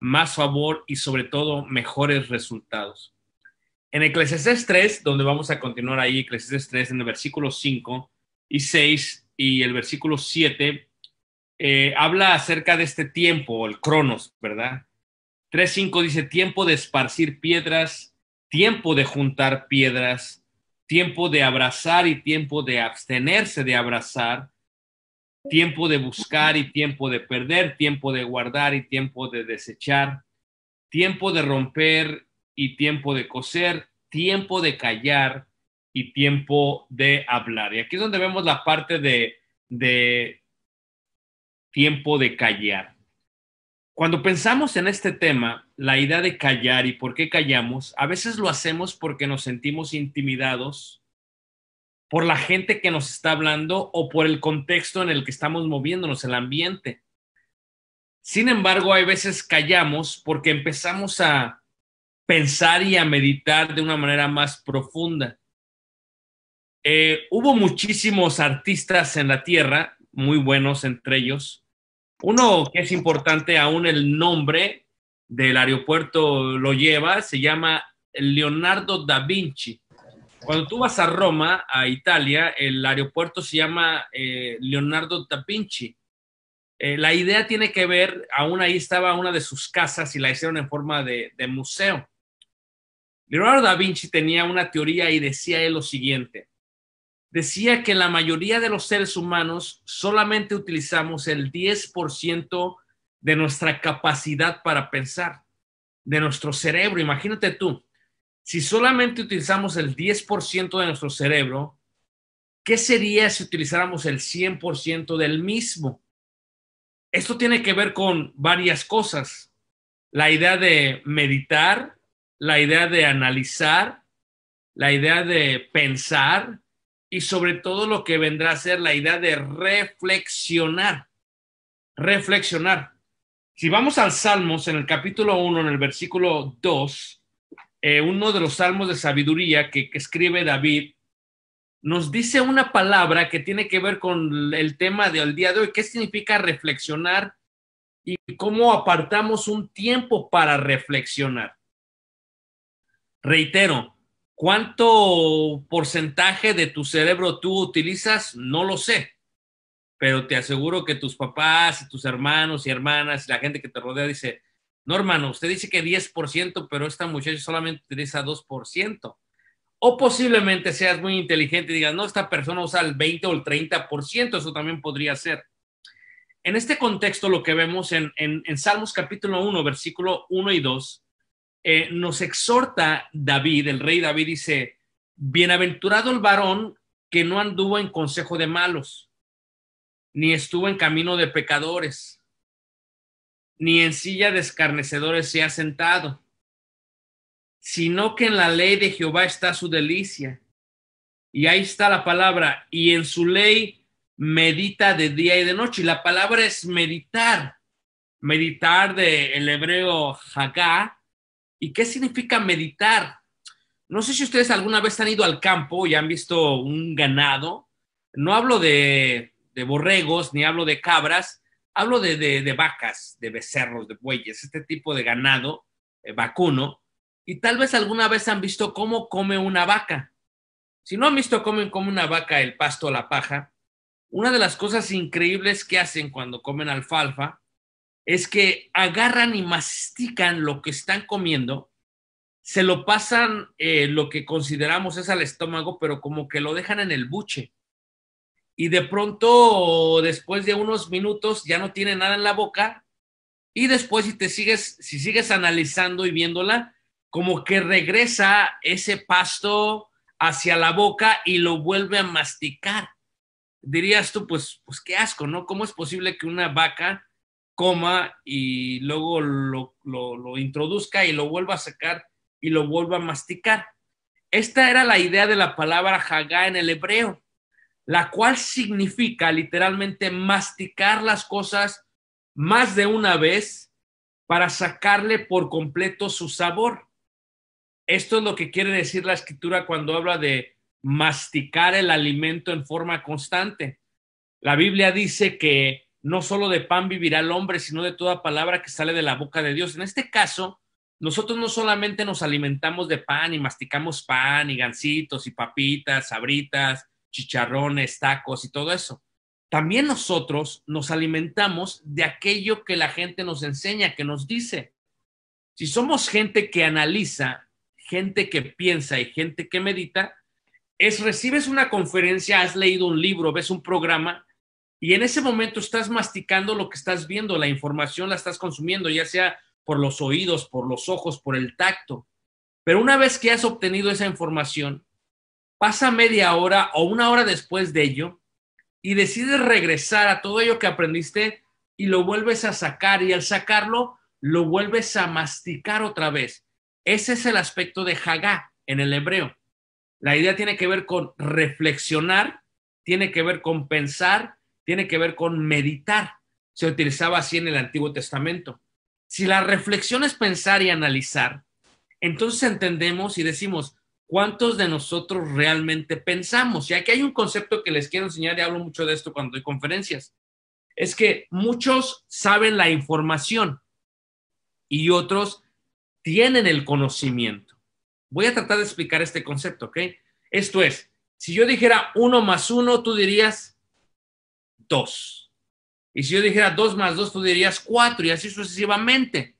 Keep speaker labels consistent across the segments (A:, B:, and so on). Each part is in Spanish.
A: más favor y sobre todo mejores resultados. En Eclesiastes 3, donde vamos a continuar ahí, Eclesiastes 3, en el versículo 5 y 6 y el versículo 7, eh, habla acerca de este tiempo, el cronos, ¿verdad? 3.5 dice, tiempo de esparcir piedras, tiempo de juntar piedras, tiempo de abrazar y tiempo de abstenerse de abrazar, tiempo de buscar y tiempo de perder, tiempo de guardar y tiempo de desechar, tiempo de romper y tiempo de coser, tiempo de callar y tiempo de hablar. Y aquí es donde vemos la parte de, de tiempo de callar. Cuando pensamos en este tema, la idea de callar y por qué callamos, a veces lo hacemos porque nos sentimos intimidados por la gente que nos está hablando o por el contexto en el que estamos moviéndonos, el ambiente. Sin embargo, hay veces callamos porque empezamos a pensar y a meditar de una manera más profunda. Eh, hubo muchísimos artistas en la Tierra, muy buenos entre ellos. Uno que es importante, aún el nombre del aeropuerto lo lleva, se llama Leonardo da Vinci. Cuando tú vas a Roma, a Italia, el aeropuerto se llama eh, Leonardo da Vinci. Eh, la idea tiene que ver, aún ahí estaba una de sus casas y la hicieron en forma de, de museo. Leonardo da Vinci tenía una teoría y decía él lo siguiente. Decía que la mayoría de los seres humanos solamente utilizamos el 10% de nuestra capacidad para pensar, de nuestro cerebro. Imagínate tú, si solamente utilizamos el 10% de nuestro cerebro, ¿qué sería si utilizáramos el 100% del mismo? Esto tiene que ver con varias cosas. La idea de meditar, la idea de analizar, la idea de pensar y sobre todo lo que vendrá a ser la idea de reflexionar. Reflexionar. Si vamos al Salmos en el capítulo 1, en el versículo 2, eh, uno de los salmos de sabiduría que, que, escribe David, nos dice una palabra que tiene que ver con el tema del día de hoy, qué significa reflexionar y cómo apartamos un tiempo para reflexionar. Reitero, ¿cuánto porcentaje de tu cerebro tú utilizas? No lo sé pero te aseguro que tus papás, tus hermanos y hermanas, la gente que te rodea dice, no, hermano, usted dice que 10%, pero esta muchacha solamente utiliza 2%. O posiblemente seas muy inteligente y digas, no, esta persona usa el 20 o el 30%, eso también podría ser. En este contexto, lo que vemos en, en, Salmos capítulo 1, versículo 1 y 2, eh, nos exhorta David, el rey David dice, bienaventurado el varón que no anduvo en consejo de malos, ni estuvo en camino de pecadores, ni en silla de escarnecedores se ha sentado, sino que en la ley de Jehová está su delicia. Y ahí está la palabra, y en su ley medita de día y de noche. Y la palabra es meditar, meditar del hebreo haká. ¿Y qué significa meditar? No sé si ustedes alguna vez han ido al campo y han visto un ganado. No hablo de, de borregos ni hablo de cabras, hablo de, de, vacas, de becerros, de bueyes, este tipo de ganado eh, vacuno, y tal vez alguna vez han visto cómo come una vaca. Si no han visto cómo come una vaca el pasto o la paja, una de las cosas increíbles que hacen cuando comen alfalfa es que agarran y mastican lo que están comiendo, se lo pasan eh, lo que consideramos es al estómago, pero como que lo dejan en el buche y de pronto después de unos minutos ya no tiene nada en la boca y después si te sigues si sigues analizando y viéndola como que regresa ese pasto hacia la boca y lo vuelve a masticar. Dirías tú, pues, pues qué asco, ¿no? ¿Cómo es posible que una vaca coma y luego lo, lo introduzca y lo vuelva a sacar y lo vuelva a masticar? Esta era la idea de la palabra jagá en el hebreo la cual significa literalmente masticar las cosas más de una vez para sacarle por completo su sabor. Esto es lo que quiere decir la escritura cuando habla de masticar el alimento en forma constante. La Biblia dice que no solo de pan vivirá el hombre, sino de toda palabra que sale de la boca de Dios. En este caso, nosotros no solamente nos alimentamos de pan y masticamos pan y gansitos y papitas, sabritas, chicharrones, tacos y todo eso. También nosotros nos alimentamos de aquello que la gente nos enseña, que nos dice. Si somos gente que analiza, gente que piensa y gente que medita, es recibes una conferencia, has leído un libro, ves un programa y en ese momento estás masticando lo que estás viendo, la información la estás consumiendo, ya sea por los oídos, por los ojos, por el tacto. Pero una vez que has obtenido esa información, pasa media hora o una hora después de ello y decides regresar a todo ello que aprendiste y lo vuelves a sacar y al sacarlo lo vuelves a masticar otra vez. Ese es el aspecto de Hagá en el hebreo. La idea tiene que ver con reflexionar, tiene que ver con pensar, tiene que ver con meditar. Se utilizaba así en el Antiguo Testamento. Si la reflexión es pensar y analizar, entonces entendemos y decimos, ¿Cuántos de nosotros realmente pensamos? Y aquí hay un concepto que les quiero enseñar y hablo mucho de esto cuando doy conferencias. Es que muchos saben la información y otros tienen el conocimiento. Voy a tratar de explicar este concepto, ¿ok? Esto es, si yo dijera uno más uno, tú dirías dos. Y si yo dijera dos más dos, tú dirías cuatro y así sucesivamente.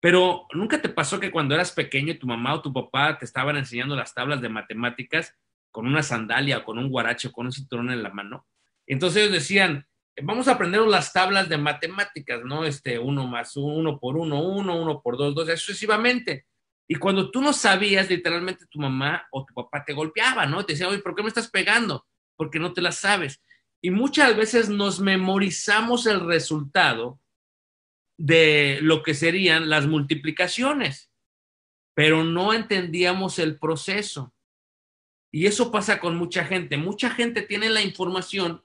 A: Pero nunca te pasó que cuando eras pequeño tu mamá o tu papá te estaban enseñando las tablas de matemáticas con una sandalia o con un guaracho, con un cinturón en la mano. Entonces ellos decían, vamos a aprender las tablas de matemáticas, ¿no? Este, uno más uno por uno, uno, uno por dos, dos, sucesivamente. Y cuando tú no sabías, literalmente tu mamá o tu papá te golpeaba, ¿no? Te decía, oye, ¿por qué me estás pegando? Porque no te las sabes. Y muchas veces nos memorizamos el resultado de lo que serían las multiplicaciones, pero no entendíamos el proceso. Y eso pasa con mucha gente. Mucha gente tiene la información,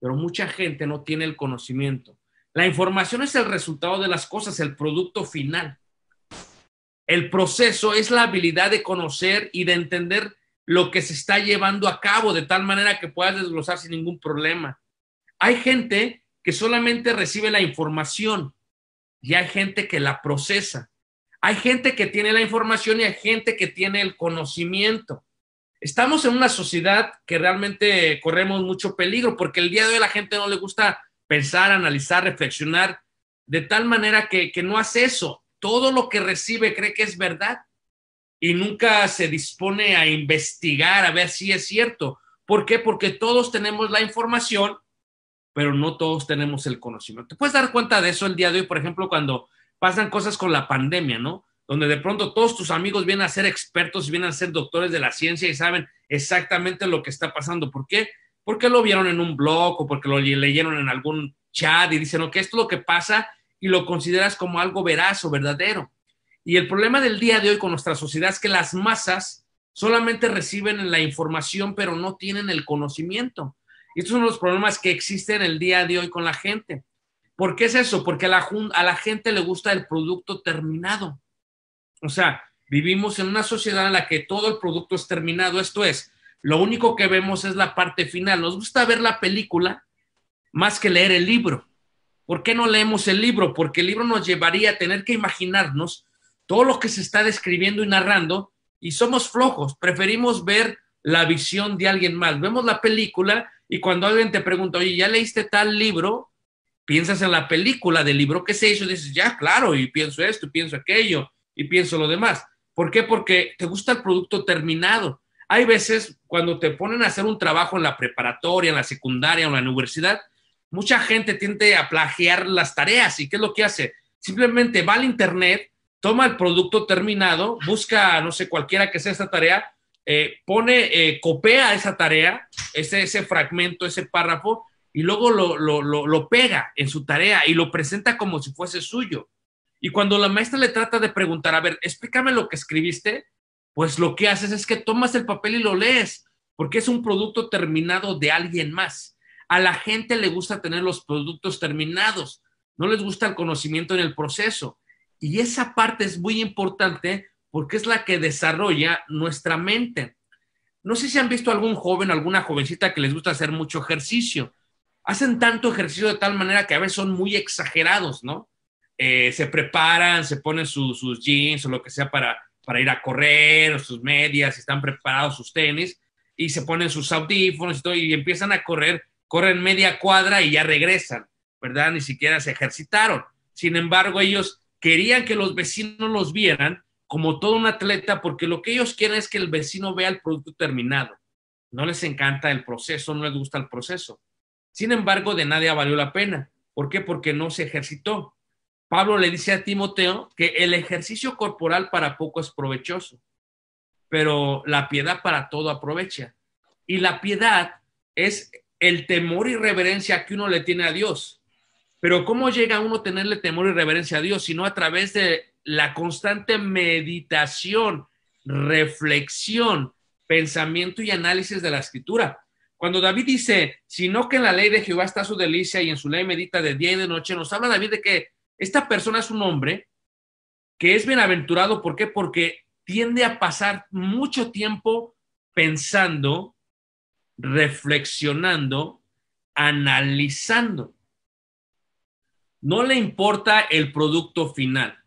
A: pero mucha gente no tiene el conocimiento. La información es el resultado de las cosas, el producto final. El proceso es la habilidad de conocer y de entender lo que se está llevando a cabo de tal manera que puedas desglosar sin ningún problema. Hay gente que solamente recibe la información, y hay gente que la procesa. Hay gente que tiene la información y hay gente que tiene el conocimiento. Estamos en una sociedad que realmente corremos mucho peligro porque el día de hoy la gente no le gusta pensar, analizar, reflexionar, de tal manera que, que no hace eso. Todo lo que recibe cree que es verdad y nunca se dispone a investigar, a ver si es cierto. ¿Por qué? Porque todos tenemos la información pero no todos tenemos el conocimiento. Te puedes dar cuenta de eso el día de hoy, por ejemplo, cuando pasan cosas con la pandemia, ¿no? Donde de pronto todos tus amigos vienen a ser expertos, y vienen a ser doctores de la ciencia y saben exactamente lo que está pasando. ¿Por qué? Porque lo vieron en un blog o porque lo leyeron en algún chat y dicen, ok, esto es lo que pasa y lo consideras como algo veraz o verdadero. Y el problema del día de hoy con nuestra sociedad es que las masas solamente reciben la información, pero no tienen el conocimiento estos son los problemas que existen el día de hoy con la gente. ¿Por qué es eso? Porque la, a la gente le gusta el producto terminado. O sea, vivimos en una sociedad en la que todo el producto es terminado, esto es, lo único que vemos es la parte final. Nos gusta ver la película más que leer el libro. ¿Por qué no leemos el libro? Porque el libro nos llevaría a tener que imaginarnos todo lo que se está describiendo y narrando y somos flojos, preferimos ver la visión de alguien más. Vemos la película y cuando alguien te pregunta, oye, ¿ya leíste tal libro? Piensas en la película del libro que se hizo y dices, ya, claro, y pienso esto, pienso aquello, y pienso lo demás. ¿Por qué? Porque te gusta el producto terminado. Hay veces cuando te ponen a hacer un trabajo en la preparatoria, en la secundaria, en la universidad, mucha gente tiende a plagiar las tareas. ¿Y qué es lo que hace? Simplemente va al Internet, toma el producto terminado, busca, no sé, cualquiera que sea esta tarea, eh, pone, eh, copia esa tarea, ese, ese fragmento, ese párrafo, y luego lo, lo, pega en su tarea y lo presenta como si fuese suyo. Y cuando la maestra le trata de preguntar, a ver, explícame lo que escribiste, pues lo que haces es que tomas el papel y lo lees, porque es un producto terminado de alguien más. A la gente le gusta tener los productos terminados, no les gusta el conocimiento en el proceso. Y esa parte es muy importante porque es la que desarrolla nuestra mente. No sé si han visto algún joven, alguna jovencita que les gusta hacer mucho ejercicio. Hacen tanto ejercicio de tal manera que a veces son muy exagerados, ¿no? Eh, se preparan, se ponen sus jeans o lo que sea para, para ir a correr, sus medias, están preparados sus tenis, y se ponen sus audífonos y y empiezan a correr, corren media cuadra y ya regresan, ¿verdad? Ni siquiera se ejercitaron. Sin embargo, ellos querían que los vecinos los vieran como todo un atleta, porque lo que ellos quieren es que el vecino vea el producto terminado. No les encanta el proceso, no les gusta el proceso. Sin embargo, de nadie valió la pena. ¿Por qué? Porque no se ejercitó. Pablo le dice a Timoteo que el ejercicio corporal para poco es provechoso, pero la piedad para todo aprovecha. Y la piedad es el temor y reverencia que uno le tiene a Dios. Pero ¿cómo llega uno a tenerle temor y reverencia a Dios? si no a través de la constante meditación, reflexión, pensamiento y análisis de la escritura. Cuando David dice, sino que en la ley de Jehová está su delicia y en su ley medita de día y de noche, nos habla David de que esta persona es un hombre que es bienaventurado. ¿Por qué? Porque tiende a pasar mucho tiempo pensando, reflexionando, analizando. No le importa el producto final.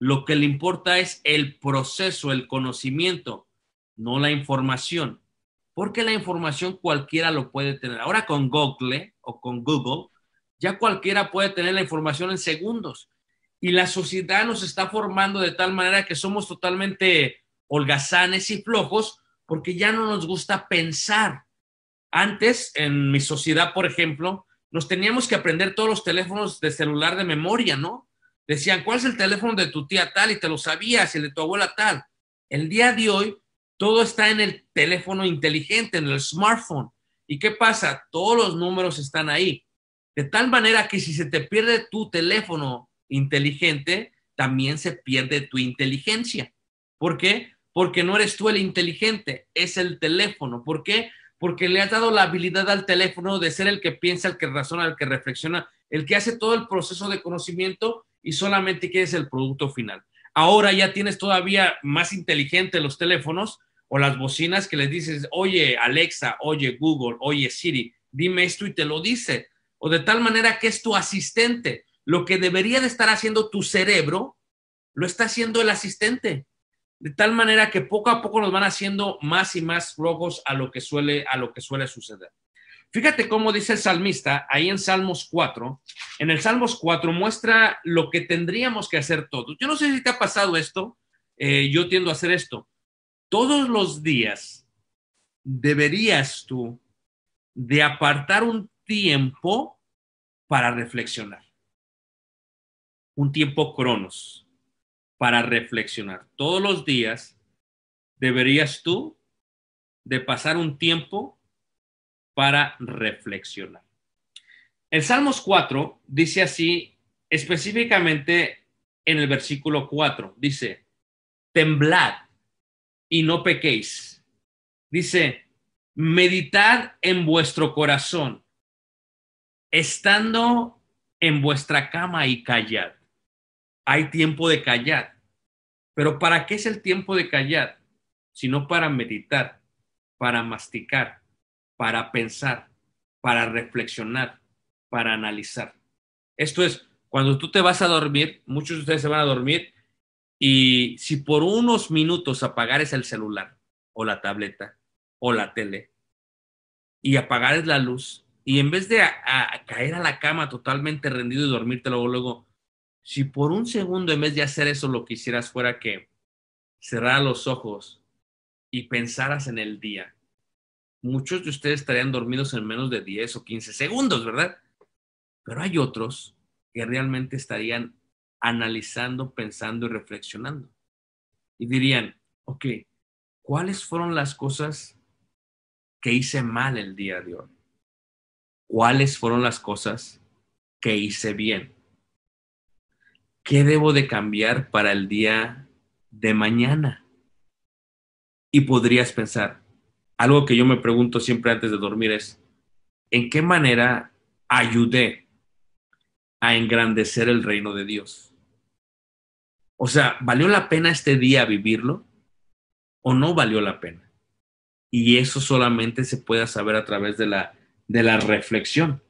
A: Lo que le importa es el proceso, el conocimiento, no la información. Porque la información cualquiera lo puede tener. Ahora con Google ¿eh? o con Google, ya cualquiera puede tener la información en segundos. Y la sociedad nos está formando de tal manera que somos totalmente holgazanes y flojos porque ya no nos gusta pensar. Antes, en mi sociedad, por ejemplo, nos teníamos que aprender todos los teléfonos de celular de memoria, ¿no? Decían, ¿cuál es el teléfono de tu tía tal? Y te lo sabías, el de tu abuela tal. El día de hoy, todo está en el teléfono inteligente, en el smartphone. ¿Y qué pasa? Todos los números están ahí. De tal manera que si se te pierde tu teléfono inteligente, también se pierde tu inteligencia. ¿Por qué? Porque no eres tú el inteligente, es el teléfono. ¿Por qué? Porque le has dado la habilidad al teléfono de ser el que piensa, el que razona, el que reflexiona, el que hace todo el proceso de conocimiento y solamente quieres el producto final. Ahora ya tienes todavía más inteligente los teléfonos o las bocinas que les dices, oye Alexa, oye Google, oye Siri, dime esto y te lo dice. O de tal manera que es tu asistente. Lo que debería de estar haciendo tu cerebro, lo está haciendo el asistente. De tal manera que poco a poco nos van haciendo más y más rojos a lo que suele, a lo que suele suceder. Fíjate cómo dice el salmista ahí en Salmos 4. En el Salmos 4 muestra lo que tendríamos que hacer todos. Yo no sé si te ha pasado esto. Eh, yo tiendo a hacer esto. Todos los días deberías tú de apartar un tiempo para reflexionar. Un tiempo cronos para reflexionar. Todos los días deberías tú de pasar un tiempo para reflexionar. El Salmos 4 dice así, específicamente en el versículo 4, dice, temblad y no pequéis. Dice, meditad en vuestro corazón, estando en vuestra cama y callad. Hay tiempo de callar, pero ¿para qué es el tiempo de callar? Sino para meditar, para masticar, para pensar, para reflexionar, para analizar. Esto es, cuando tú te vas a dormir, muchos de ustedes se van a dormir y si por unos minutos apagares el celular o la tableta o la tele y apagares la luz y en vez de caer a la cama totalmente rendido y dormirte luego, luego, si por un segundo en vez de hacer eso lo que hicieras fuera que cerrar los ojos y pensaras en el día, muchos de ustedes estarían dormidos en menos de 10 o 15 segundos, ¿verdad? Pero hay otros que realmente estarían analizando, pensando y reflexionando. Y dirían, ok, ¿cuáles fueron las cosas que hice mal el día de hoy? ¿Cuáles fueron las cosas que hice bien? ¿Qué debo de cambiar para el día de mañana? Y podrías pensar, algo que yo me pregunto siempre antes de dormir es, ¿en qué manera ayudé a engrandecer el reino de Dios? O sea, ¿valió la pena este día vivirlo o no valió la pena? Y eso solamente se puede saber a través de la, de la reflexión.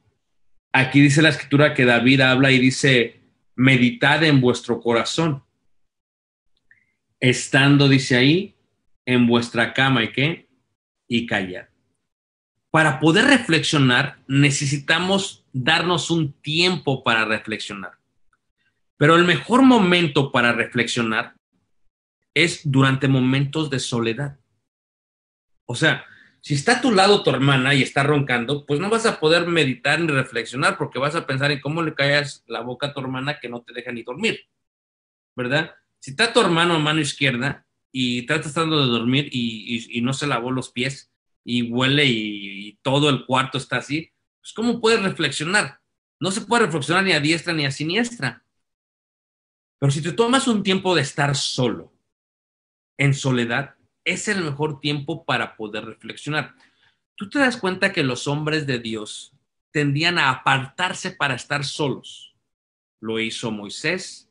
A: Aquí dice la escritura que David habla y dice, meditad en vuestro corazón, estando, dice ahí, en vuestra cama y qué? y callar. Para poder reflexionar, necesitamos darnos un tiempo para reflexionar. Pero el mejor momento para reflexionar es durante momentos de soledad. O sea, si está a tu lado tu hermana y está roncando, pues no vas a poder meditar ni reflexionar porque vas a pensar en cómo le callas la boca a tu hermana que no te deja ni dormir, ¿verdad? Si está tu hermano a mano izquierda, y trata estando de dormir y, no se lavó los pies y huele y, y, todo el cuarto está así, pues ¿cómo puede reflexionar? No se puede reflexionar ni a diestra ni a siniestra. Pero si te tomas un tiempo de estar solo, en soledad, es el mejor tiempo para poder reflexionar. Tú te das cuenta que los hombres de Dios tendían a apartarse para estar solos. Lo hizo Moisés,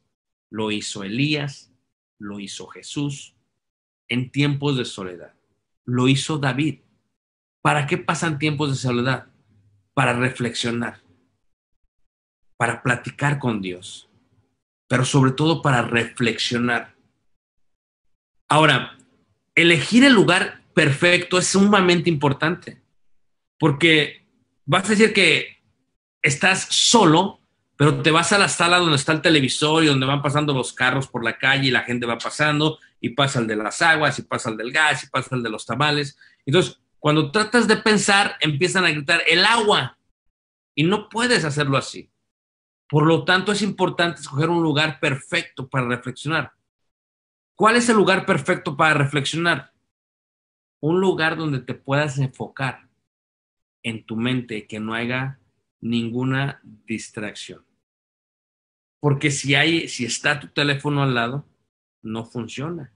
A: lo hizo Elías, lo hizo Jesús, en tiempos de soledad. Lo hizo David. ¿Para qué pasan tiempos de soledad? Para reflexionar, para platicar con Dios, pero sobre todo para reflexionar. Ahora, elegir el lugar perfecto es sumamente importante, porque vas a decir que estás solo, pero te vas a la sala donde está el televisor y donde van pasando los carros por la calle y la gente va pasando y pasa el de las aguas, y pasa el del gas, y pasa el de los tamales. Entonces, cuando tratas de pensar, empiezan a gritar el agua, y no puedes hacerlo así. Por lo tanto, es importante escoger un lugar perfecto para reflexionar. ¿Cuál es el lugar perfecto para reflexionar? Un lugar donde te puedas enfocar en tu mente, que no haya ninguna distracción. Porque si hay, si está tu teléfono al lado, no funciona.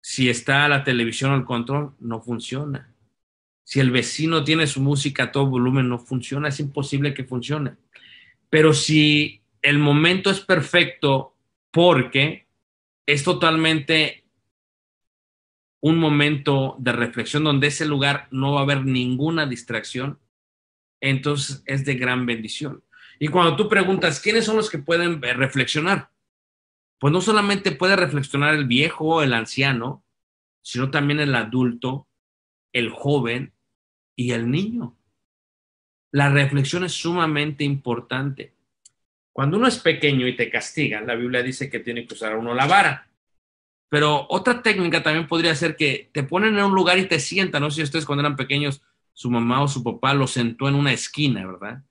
A: Si está la televisión al control, no funciona. Si el vecino tiene su música a todo volumen, no funciona. Es imposible que funcione. Pero si el momento es perfecto porque es totalmente un momento de reflexión donde ese lugar no va a haber ninguna distracción, entonces es de gran bendición. Y cuando tú preguntas, ¿quiénes son los que pueden eh, reflexionar? pues no solamente puede reflexionar el viejo, o el anciano, sino también el adulto, el joven y el niño. La reflexión es sumamente importante. Cuando uno es pequeño y te castigan, la Biblia dice que tiene que usar uno la vara. Pero otra técnica también podría ser que te ponen en un lugar y te sientan. No sé si ustedes cuando eran pequeños, su mamá o su papá los sentó en una esquina, ¿verdad?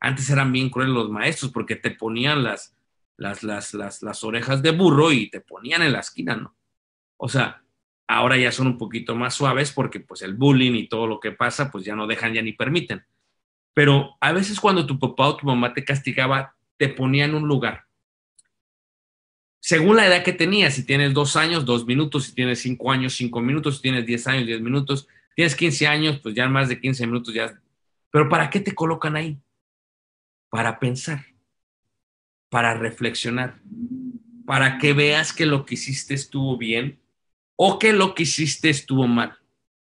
A: Antes eran bien crueles los maestros porque te ponían las, las, las, las, las orejas de burro y te ponían en la esquina, ¿no? O sea, ahora ya son un poquito más suaves porque pues el bullying y todo lo que pasa, pues ya no dejan, ya ni permiten. Pero a veces cuando tu papá o tu mamá te castigaba, te ponía en un lugar. Según la edad que tenías, si tienes dos años, dos minutos, si tienes cinco años, cinco minutos, si tienes diez años, diez minutos, tienes quince años, pues ya más de quince minutos ya. Pero ¿para qué te colocan ahí? Para pensar para reflexionar, para que veas que lo que hiciste estuvo bien o que lo que hiciste estuvo mal.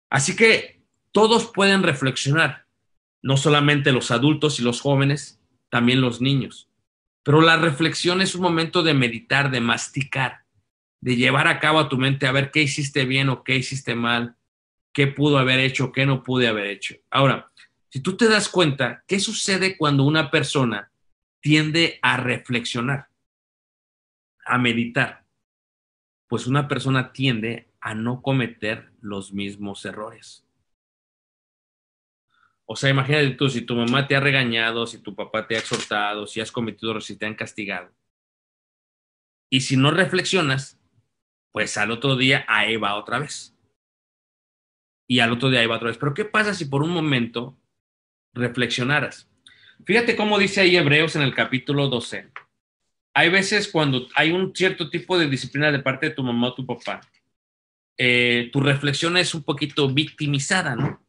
A: Así que todos pueden reflexionar, no solamente los adultos y los jóvenes, también los niños. Pero la reflexión es un momento de meditar, de masticar, de llevar a cabo a tu mente a ver qué hiciste bien o qué hiciste mal, qué pudo haber hecho, qué no pude haber hecho. Ahora, si tú te das cuenta, ¿qué sucede cuando una persona tiende a reflexionar, a meditar, pues una persona tiende a no cometer los mismos errores. O sea, imagínate tú, si tu mamá te ha regañado, si tu papá te ha exhortado, si has cometido errores, si te han castigado, y si no reflexionas, pues al otro día ahí va otra vez. Y al otro día ahí va otra vez. Pero ¿qué pasa si por un momento reflexionaras? Fíjate cómo dice ahí Hebreos en el capítulo 12. Hay veces cuando hay un cierto tipo de disciplina de parte de tu mamá o tu papá, eh, tu reflexión es un poquito victimizada, ¿no?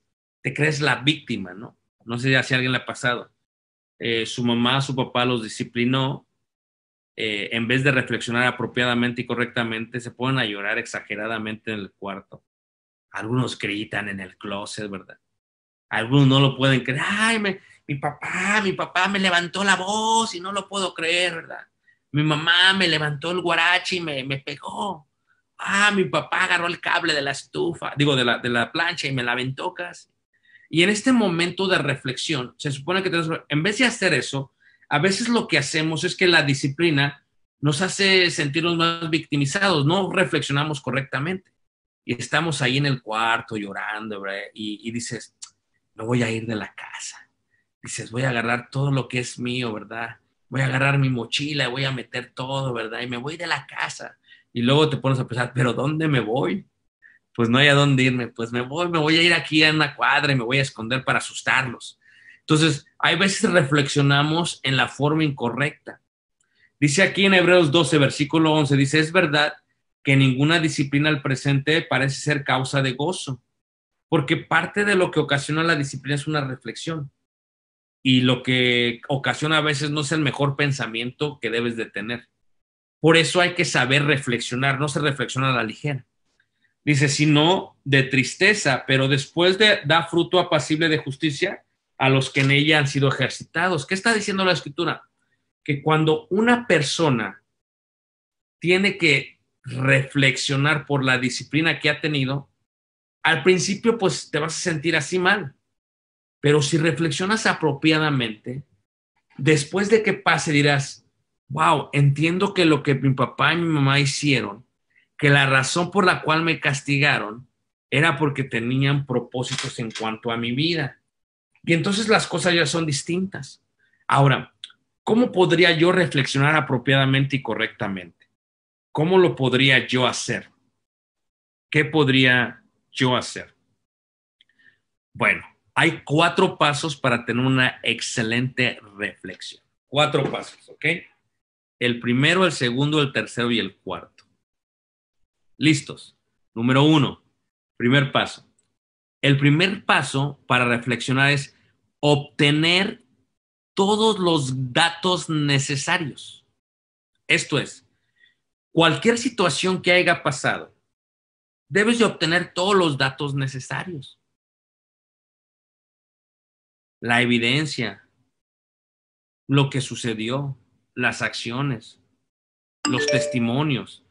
A: Te crees la víctima, ¿no? No sé si a alguien le ha pasado. Eh, su mamá, su papá los disciplinó, eh, en vez de reflexionar apropiadamente y correctamente, se ponen a llorar exageradamente en el cuarto. Algunos gritan en el closet, ¿verdad? Algunos no lo pueden creer. Ay, me, mi papá, mi papá me levantó la voz y no lo puedo creer, ¿verdad? Mi mamá me levantó el guarachi y me, pegó. Ah, mi papá agarró el cable de la estufa, digo, de la, plancha y me la aventó casi. Y en este momento de reflexión, se supone que en vez de hacer eso, a veces lo que hacemos es que la disciplina nos hace sentirnos más victimizados, no reflexionamos correctamente. Y estamos ahí en el cuarto llorando, y, y dices, no voy a ir de la casa dices, voy a agarrar todo lo que es mío, ¿verdad? Voy a agarrar mi mochila, voy a meter todo, ¿verdad? Y me voy de la casa. Y luego te pones a pensar, ¿pero dónde me voy? Pues no hay a dónde irme, pues me voy, me voy a ir aquí a una cuadra y me voy a esconder para asustarlos. Entonces, hay veces reflexionamos en la forma incorrecta. Dice aquí en Hebreos 12, versículo 11, dice, es verdad que ninguna disciplina al presente parece ser causa de gozo, porque parte de lo que ocasiona la disciplina es una reflexión y lo que ocasiona a veces no es el mejor pensamiento que debes de tener. Por eso hay que saber reflexionar, no se reflexiona a la ligera. Dice, sino de tristeza, pero después de, da fruto apacible de justicia a los que en ella han sido ejercitados. ¿Qué está diciendo la escritura? Que cuando una persona tiene que reflexionar por la disciplina que ha tenido, al principio pues te vas a sentir así mal, pero si reflexionas apropiadamente, después de que pase dirás, wow, entiendo que lo que mi papá y mi mamá hicieron, que la razón por la cual me castigaron era porque tenían propósitos en cuanto a mi vida. Y entonces las cosas ya son distintas. Ahora, ¿cómo podría yo reflexionar apropiadamente y correctamente? ¿Cómo lo podría yo hacer? ¿Qué podría yo hacer? Bueno, hay cuatro pasos para tener una excelente reflexión. Cuatro pasos, ¿ok? El primero, el segundo, el tercero y el cuarto. Listos. Número uno, primer paso. El primer paso para reflexionar es obtener todos los datos necesarios. Esto es, cualquier situación que haya pasado, debes de obtener todos los datos necesarios la evidencia, lo que sucedió, las acciones, los testimonios.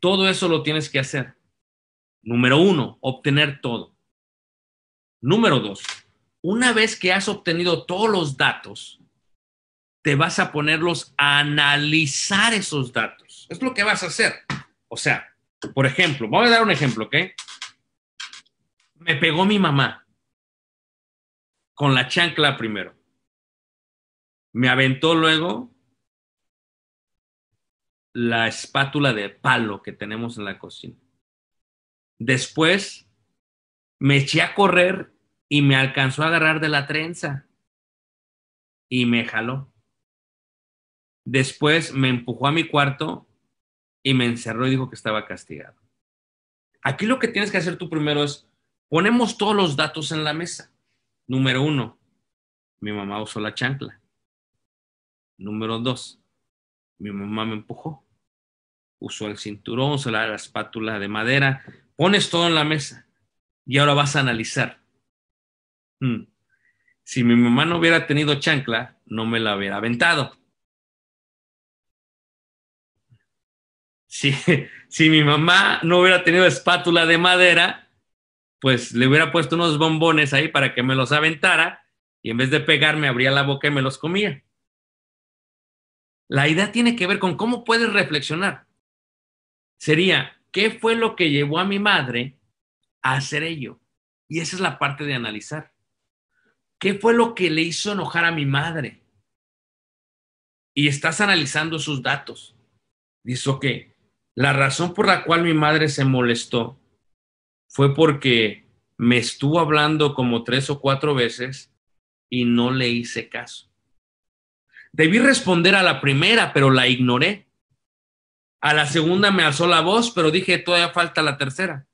A: Todo eso lo tienes que hacer. Número uno, obtener todo. Número dos, una vez que has obtenido todos los datos, te vas a ponerlos a analizar esos datos. Es lo que vas a hacer. O sea, por ejemplo, voy a dar un ejemplo, ¿ok? Me pegó mi mamá con la chancla primero. Me aventó luego la espátula de palo que tenemos en la cocina. Después me eché a correr y me alcanzó a agarrar de la trenza y me jaló. Después me empujó a mi cuarto y me encerró y dijo que estaba castigado. Aquí lo que tienes que hacer tú primero es ponemos todos los datos en la mesa. Número uno, mi mamá usó la chancla. Número dos, mi mamá me empujó. Usó el cinturón, usó la, espátula de madera. Pones todo en la mesa y ahora vas a analizar. Hmm. Si mi mamá no hubiera tenido chancla, no me la hubiera aventado. Si, si mi mamá no hubiera tenido espátula de madera, pues le hubiera puesto unos bombones ahí para que me los aventara y en vez de pegarme abría la boca y me los comía. La idea tiene que ver con cómo puedes reflexionar. Sería, ¿qué fue lo que llevó a mi madre a hacer ello? Y esa es la parte de analizar. ¿Qué fue lo que le hizo enojar a mi madre? Y estás analizando sus datos. Dice, que la razón por la cual mi madre se molestó fue porque me estuvo hablando como tres o cuatro veces y no le hice caso. Debí responder a la primera, pero la ignoré. A la segunda me alzó la voz, pero dije, todavía falta la tercera.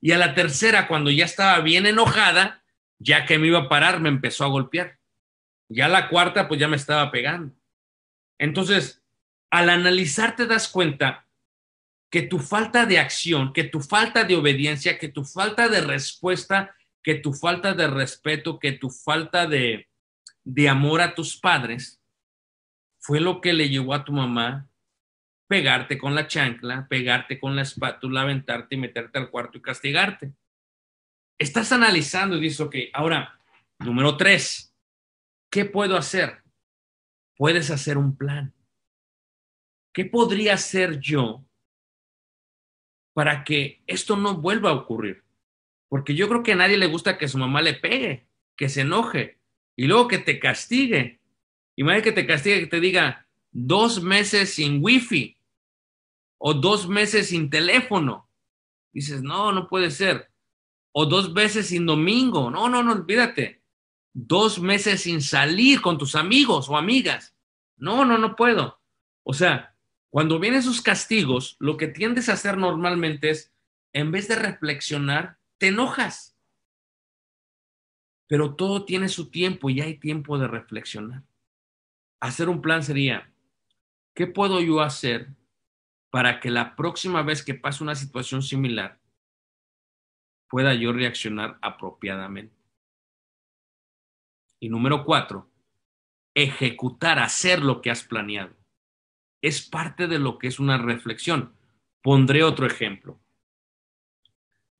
A: Y a la tercera, cuando ya estaba bien enojada, ya que me iba a parar, me empezó a golpear. Ya la cuarta, pues ya me estaba pegando. Entonces, al analizar te das cuenta que tu falta de acción, que tu falta de obediencia, que tu falta de respuesta, que tu falta de respeto, que tu falta de, de amor a tus padres, fue lo que le llevó a tu mamá pegarte con la chancla, pegarte con la espátula, aventarte y meterte al cuarto y castigarte. Estás analizando y dices, ok, ahora, número tres, ¿qué puedo hacer? Puedes hacer un plan. ¿Qué podría hacer yo para que esto no vuelva a ocurrir. Porque yo creo que a nadie le gusta que su mamá le pegue, que se enoje y luego que te castigue. Imagínate que te castigue, que te diga dos meses sin wifi o dos meses sin teléfono. Dices, no, no puede ser. O dos veces sin domingo. No, no, no, olvídate. Dos meses sin salir con tus amigos o amigas. No, no, no puedo. O sea, cuando vienen esos castigos, lo que tiendes a hacer normalmente es, en vez de reflexionar, te enojas. Pero todo tiene su tiempo y hay tiempo de reflexionar. Hacer un plan sería, ¿qué puedo yo hacer para que la próxima vez que pase una situación similar pueda yo reaccionar apropiadamente? Y número cuatro, ejecutar, hacer lo que has planeado es parte de lo que es una reflexión. Pondré otro ejemplo.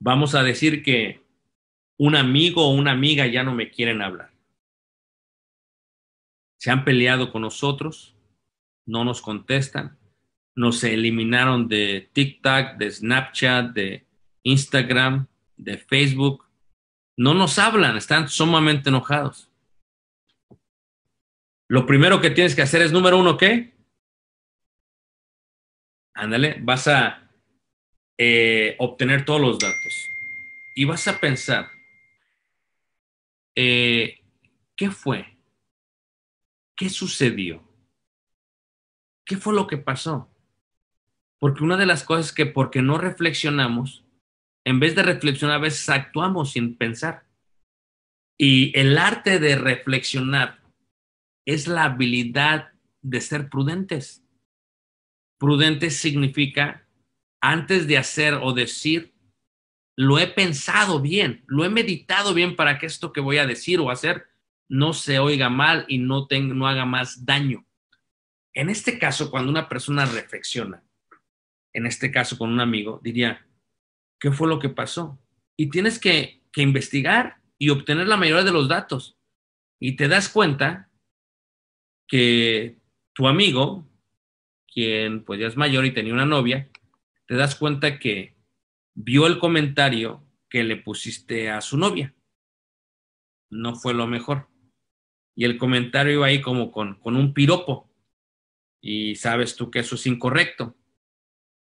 A: Vamos a decir que un amigo o una amiga ya no me quieren hablar. Se han peleado con nosotros, no nos contestan, nos eliminaron de TikTok, de Snapchat, de Instagram, de Facebook. No nos hablan, están sumamente enojados. Lo primero que tienes que hacer es, número uno, ¿qué? ándale, vas a eh, obtener todos los datos y vas a pensar, eh, ¿qué fue? ¿Qué sucedió? ¿Qué fue lo que pasó? Porque una de las cosas que porque no reflexionamos, en vez de reflexionar a veces actuamos sin pensar. Y el arte de reflexionar es la habilidad de ser prudentes. Prudente significa, antes de hacer o decir, lo he pensado bien, lo he meditado bien para que esto que voy a decir o hacer no se oiga mal y no, no haga más daño. En este caso, cuando una persona reflexiona, en este caso con un amigo, diría, ¿qué fue lo que pasó? Y tienes que, que investigar y obtener la mayoría de los datos. Y te das cuenta que tu amigo quien pues ya es mayor y tenía una novia, te das cuenta que vio el comentario que le pusiste a su novia. No fue lo mejor. Y el comentario iba ahí como con, con un piropo. Y sabes tú que eso es incorrecto.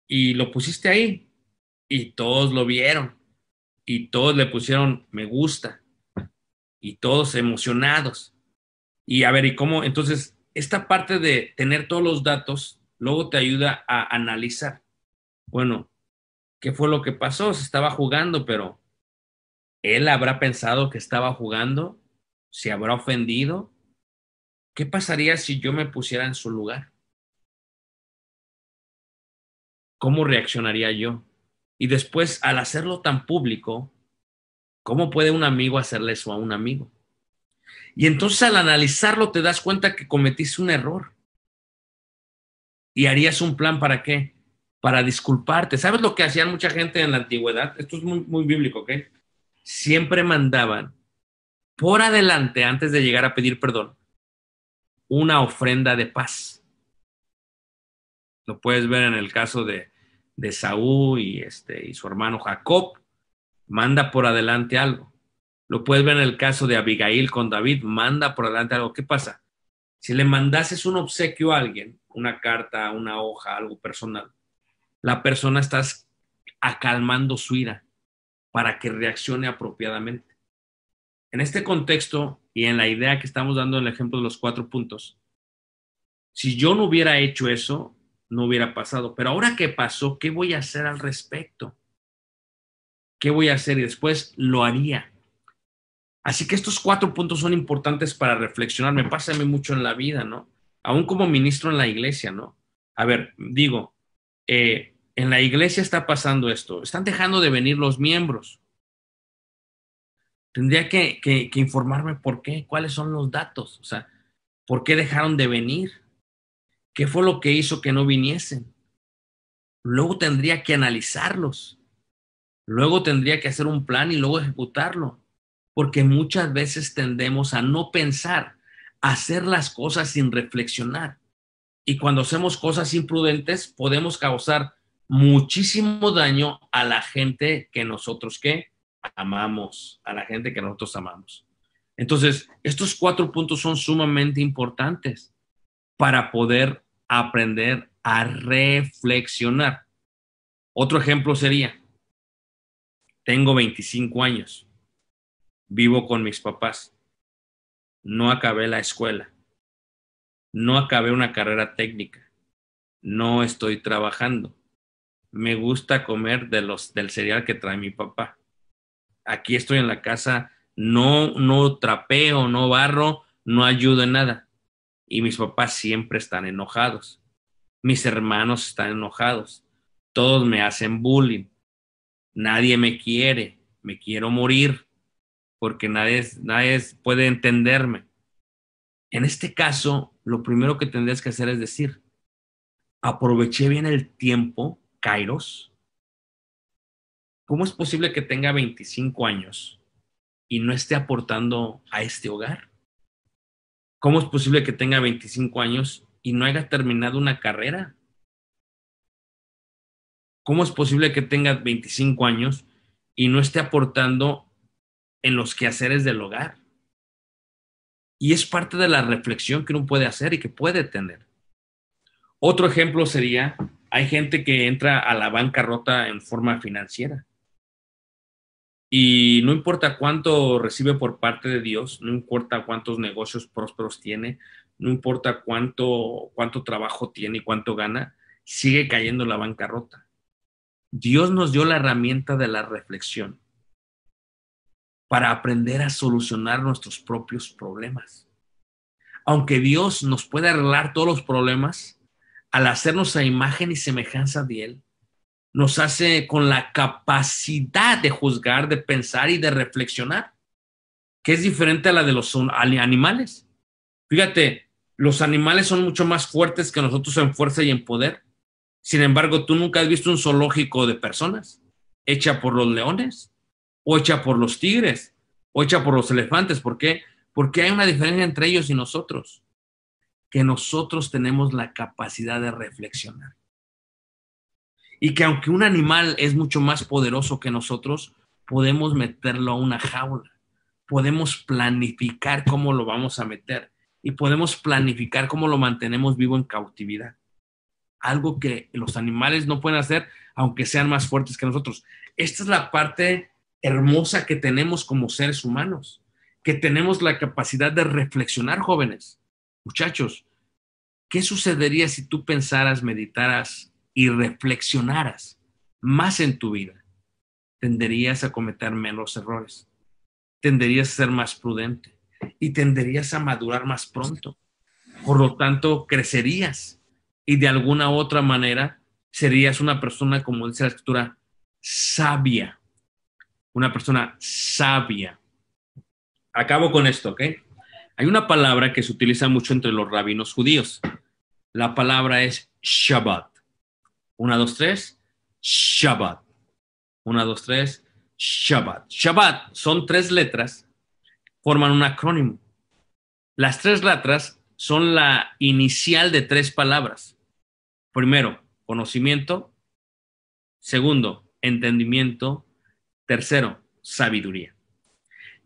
A: Y lo pusiste ahí. Y todos lo vieron. Y todos le pusieron me gusta. Y todos emocionados. Y a ver, ¿y cómo? Entonces, esta parte de tener todos los datos luego te ayuda a analizar. Bueno, ¿qué fue lo que pasó? Se estaba jugando, pero él habrá pensado que estaba jugando, se habrá ofendido. ¿Qué pasaría si yo me pusiera en su lugar? ¿Cómo reaccionaría yo? Y después, al hacerlo tan público, ¿cómo puede un amigo hacerle eso a un amigo? Y entonces al analizarlo te das cuenta que cometiste un error y harías un plan para qué? Para disculparte. ¿Sabes lo que hacían mucha gente en la antigüedad? Esto es muy, muy bíblico, ¿ok? Siempre mandaban por adelante, antes de llegar a pedir perdón, una ofrenda de paz. Lo puedes ver en el caso de, de Saúl y, este, y su hermano Jacob. Manda por adelante algo. Lo puedes ver en el caso de Abigail con David. Manda por adelante algo. ¿Qué pasa? Si le mandases un obsequio a alguien, una carta, una hoja, algo personal, la persona estás acalmando su ira para que reaccione apropiadamente. En este contexto y en la idea que estamos dando en el ejemplo de los cuatro puntos, si yo no hubiera hecho eso, no hubiera pasado. Pero ahora que pasó, ¿qué voy a hacer al respecto? ¿Qué voy a hacer? Y después lo haría. Así que estos cuatro puntos son importantes para reflexionar. Me pasa a mí mucho en la vida, ¿no? aún como ministro en la iglesia, ¿no? A ver, digo, eh, en la iglesia está pasando esto, están dejando de venir los miembros. Tendría que, que informarme por qué, cuáles son los datos, o sea, por qué dejaron de venir, qué fue lo que hizo que no viniesen. Luego tendría que analizarlos, luego tendría que hacer un plan y luego ejecutarlo, porque muchas veces tendemos a no pensar hacer las cosas sin reflexionar. Y cuando hacemos cosas imprudentes, podemos causar muchísimo daño a la gente que nosotros que amamos, a la gente que nosotros amamos. Entonces, estos cuatro puntos son sumamente importantes para poder aprender a reflexionar. Otro ejemplo sería, tengo 25 años, vivo con mis papás no acabé la escuela, no acabé una carrera técnica, no estoy trabajando, me gusta comer de los, del cereal que trae mi papá. Aquí estoy en la casa, no, no trapeo, no barro, no ayudo en nada. Y mis papás siempre están enojados. Mis hermanos están enojados. Todos me hacen bullying. Nadie me quiere. Me quiero morir porque nadie, nadie puede entenderme. En este caso, lo primero que tendrías que hacer es decir, aproveché bien el tiempo, Kairos. ¿Cómo es posible que tenga 25 años y no esté aportando a este hogar? ¿Cómo es posible que tenga 25 años y no haya terminado una carrera? ¿Cómo es posible que tenga 25 años y no esté aportando en los quehaceres del hogar. Y es parte de la reflexión que uno puede hacer y que puede tener. Otro ejemplo sería, hay gente que entra a la bancarrota en forma financiera. Y no importa cuánto recibe por parte de Dios, no importa cuántos negocios prósperos tiene, no importa cuánto, cuánto trabajo tiene y cuánto gana, sigue cayendo la bancarrota. Dios nos dio la herramienta de la reflexión para aprender a solucionar nuestros propios problemas. Aunque Dios nos puede arreglar todos los problemas, al hacernos a imagen y semejanza de Él, nos hace con la capacidad de juzgar, de pensar y de reflexionar, que es diferente a la de los animales. Fíjate, los animales son mucho más fuertes que nosotros en fuerza y en poder. Sin embargo, tú nunca has visto un zoológico de personas hecha por los leones o hecha por los tigres, o hecha por los elefantes. ¿Por qué? Porque hay una diferencia entre ellos y nosotros, que nosotros tenemos la capacidad de reflexionar. Y que aunque un animal es mucho más poderoso que nosotros, podemos meterlo a una jaula, podemos planificar cómo lo vamos a meter y podemos planificar cómo lo mantenemos vivo en cautividad. Algo que los animales no pueden hacer, aunque sean más fuertes que nosotros. Esta es la parte hermosa que tenemos como seres humanos, que tenemos la capacidad de reflexionar, jóvenes, muchachos. ¿Qué sucedería si tú pensaras, meditaras y reflexionaras más en tu vida? Tenderías a cometer menos errores, tenderías a ser más prudente y tenderías a madurar más pronto. Por lo tanto, crecerías y de alguna u otra manera serías una persona, como dice la escritura, sabia una persona sabia. Acabo con esto, ¿ok? Hay una palabra que se utiliza mucho entre los rabinos judíos. La palabra es Shabbat. Una, dos, tres, Shabbat. Una, dos, tres, Shabbat. Shabbat son tres letras, forman un acrónimo. Las tres letras son la inicial de tres palabras. Primero, conocimiento. Segundo, entendimiento. Tercero, sabiduría.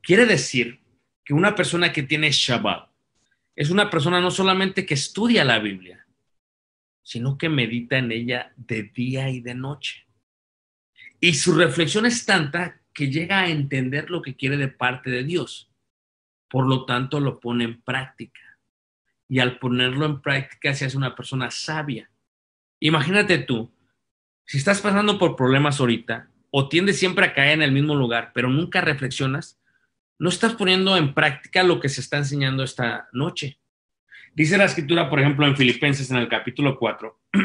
A: Quiere decir que una persona que tiene Shabbat es una persona no solamente que estudia la Biblia, sino que medita en ella de día y de noche. Y su reflexión es tanta que llega a entender lo que quiere de parte de Dios. Por lo tanto, lo pone en práctica. Y al ponerlo en práctica se hace una persona sabia. Imagínate tú, si estás pasando por problemas ahorita, o tiende siempre a caer en el mismo lugar, pero nunca reflexionas, no estás poniendo en práctica lo que se está enseñando esta noche. Dice la escritura, por ejemplo, en Filipenses, en el capítulo 4,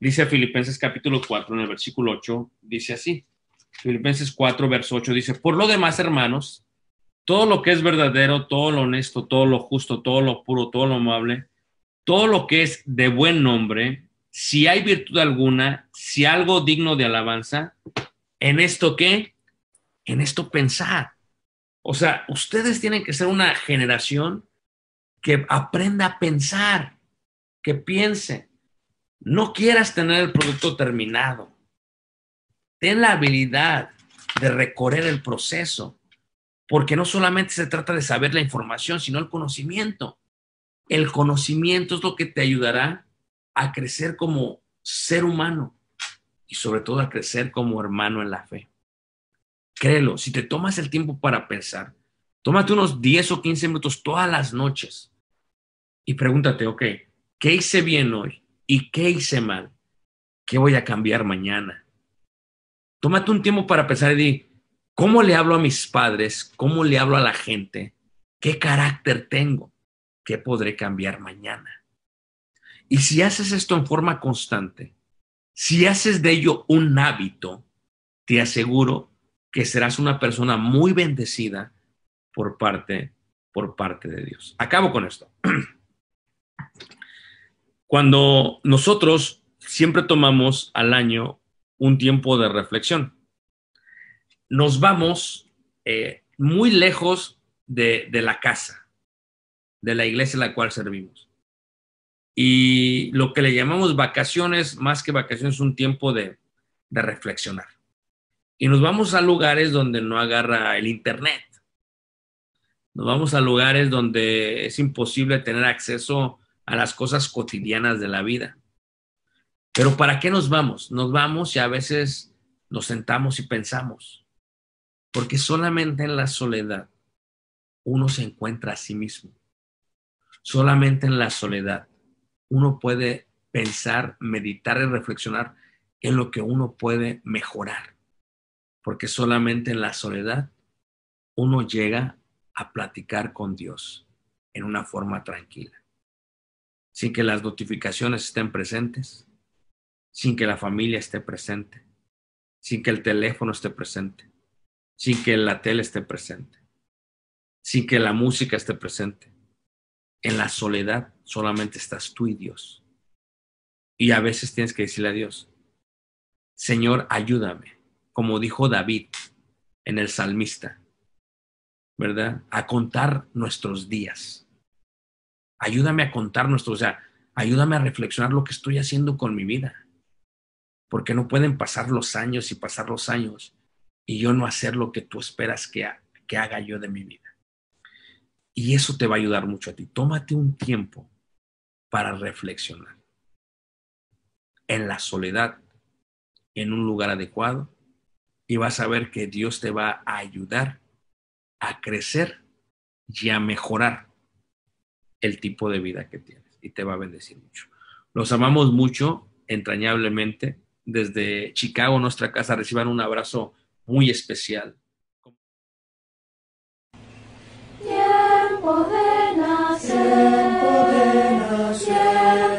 A: dice Filipenses capítulo 4, en el versículo 8, dice así. Filipenses 4, verso 8 dice, por lo demás, hermanos, todo lo que es verdadero, todo lo honesto, todo lo justo, todo lo puro, todo lo amable, todo lo que es de buen nombre, si hay virtud alguna, si algo digno de alabanza, ¿En esto qué? En esto pensar. O sea, ustedes tienen que ser una generación que aprenda a pensar, que piense. No quieras tener el producto terminado. Ten la habilidad de recorrer el proceso, porque no solamente se trata de saber la información, sino el conocimiento. El conocimiento es lo que te ayudará a crecer como ser humano, y sobre todo a crecer como hermano en la fe. Créelo, si te tomas el tiempo para pensar, tómate unos 10 o 15 minutos todas las noches y pregúntate, ok, ¿qué hice bien hoy y qué hice mal? ¿Qué voy a cambiar mañana? Tómate un tiempo para pensar y di, ¿cómo le hablo a mis padres? ¿Cómo le hablo a la gente? ¿Qué carácter tengo? ¿Qué podré cambiar mañana? Y si haces esto en forma constante, si haces de ello un hábito, te aseguro que serás una persona muy bendecida por parte, por parte de Dios. Acabo con esto. Cuando nosotros siempre tomamos al año un tiempo de reflexión, nos vamos eh, muy lejos de, de la casa, de la iglesia en la cual servimos. Y lo que le llamamos vacaciones, más que vacaciones, es un tiempo de, reflexionar. Y nos vamos a lugares donde no agarra el Internet. Nos vamos a lugares donde es imposible tener acceso a las cosas cotidianas de la vida. Pero ¿para qué nos vamos? Nos vamos y a veces nos sentamos y pensamos. Porque solamente en la soledad uno se encuentra a sí mismo. Solamente en la soledad uno puede pensar, meditar y reflexionar en lo que uno puede mejorar. Porque solamente en la soledad uno llega a platicar con Dios en una forma tranquila, sin que las notificaciones estén presentes, sin que la familia esté presente, sin que el teléfono esté presente, sin que la tele esté presente, sin que la música esté presente. En la soledad solamente estás tú y Dios. Y a veces tienes que decirle a Dios, Señor, ayúdame, como dijo David en el salmista, ¿verdad? A contar nuestros días. Ayúdame a contar nuestros, o sea, ayúdame a reflexionar lo que estoy haciendo con mi vida. Porque no pueden pasar los años y pasar los años y yo no hacer lo que tú esperas que, que haga yo de mi vida. Y eso te va a ayudar mucho a ti. Tómate un tiempo para reflexionar. En la soledad, en un lugar adecuado, y vas a ver que Dios te va a ayudar a crecer y a mejorar el tipo de vida que tienes y te va a bendecir mucho. Los amamos mucho, entrañablemente. Desde Chicago, nuestra casa, reciban un abrazo muy especial.
B: Tiempo de nacer. 雪。